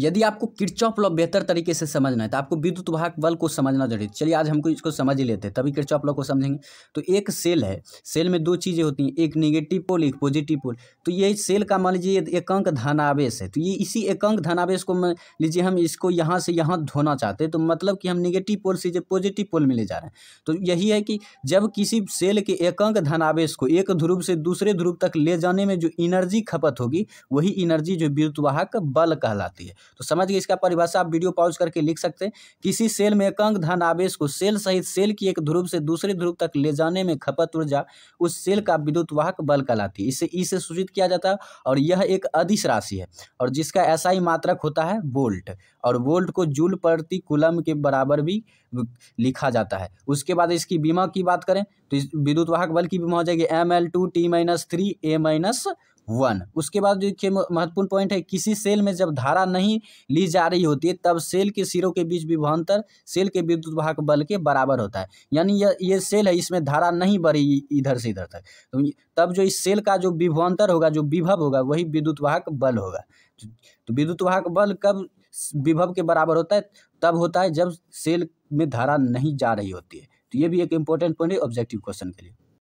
यदि आपको Kirchhoff law बेहतर तरीके से समझना है तो आपको विद्युत वाहक बल को समझना जरूरी चलिए आज हमको इसको समझ ही लेते हैं तभी किरचॉप लॉ को समझेंगे तो एक सेल है सेल में दो चीज़ें होती हैं एक निगेटिव पोल एक पॉजिटिव पोल तो ये सेल का मान लीजिए एकांक धनावेश है तो ये इसी एकांक धनावेश को मान लीजिए हम इसको यहाँ से यहाँ धोना चाहते हैं तो मतलब कि हम निगेटिव पोल से पॉजिटिव पोल में जा रहे हैं तो यही है कि जब किसी सेल के एकांक धनावेश को एक ध्रुव से दूसरे ध्रुव तक ले जाने में जो इनर्जी खपत होगी वही इनर्जी जो विद्युतवाहक बल कहलाती है तो समझ गए इसका परिभाषा आप वीडियो पॉज करके लिख सकते हैं किसी सेल में एकंक धन आवेश को सेल सहित सेल की एक ध्रुव से दूसरे ध्रुव तक ले जाने में खपत ऊर्जा उस सेल का विद्युत वाहक बल कहलाती है इसे इसे e सूचित किया जाता है और यह एक अदिश राशि है और जिसका ऐसा ही मात्रक होता है वोल्ट और वोल्ट को जूल प्रति कुलम के बराबर भी लिखा जाता है उसके बाद इसकी बीमा की बात करें तो विद्युत वाहक बल की बीमा हो जाएगी M L two T minus three A minus one उसके बाद देखिए महत्वपूर्ण पॉइंट है किसी सेल में जब धारा नहीं ली जा रही होती है तब सेल के सिरों के बीच विभवान्तर सेल के विद्युत वाहक बल के बराबर होता है यानी यह ये सेल है इसमें धारा नहीं बढ़ी इधर से इधर तक तो तब जो इस सेल का जो विभवान्तर होगा जो विभव होगा वही विद्युत वाहक बल होगा तो विद्युत वाहक बल कब विभव के बराबर होता है तब होता है जब सेल में धारा नहीं जा रही होती है तो ये भी एक इम्पोर्टेंट पॉइंट है ऑब्जेक्टिव क्वेश्चन के लिए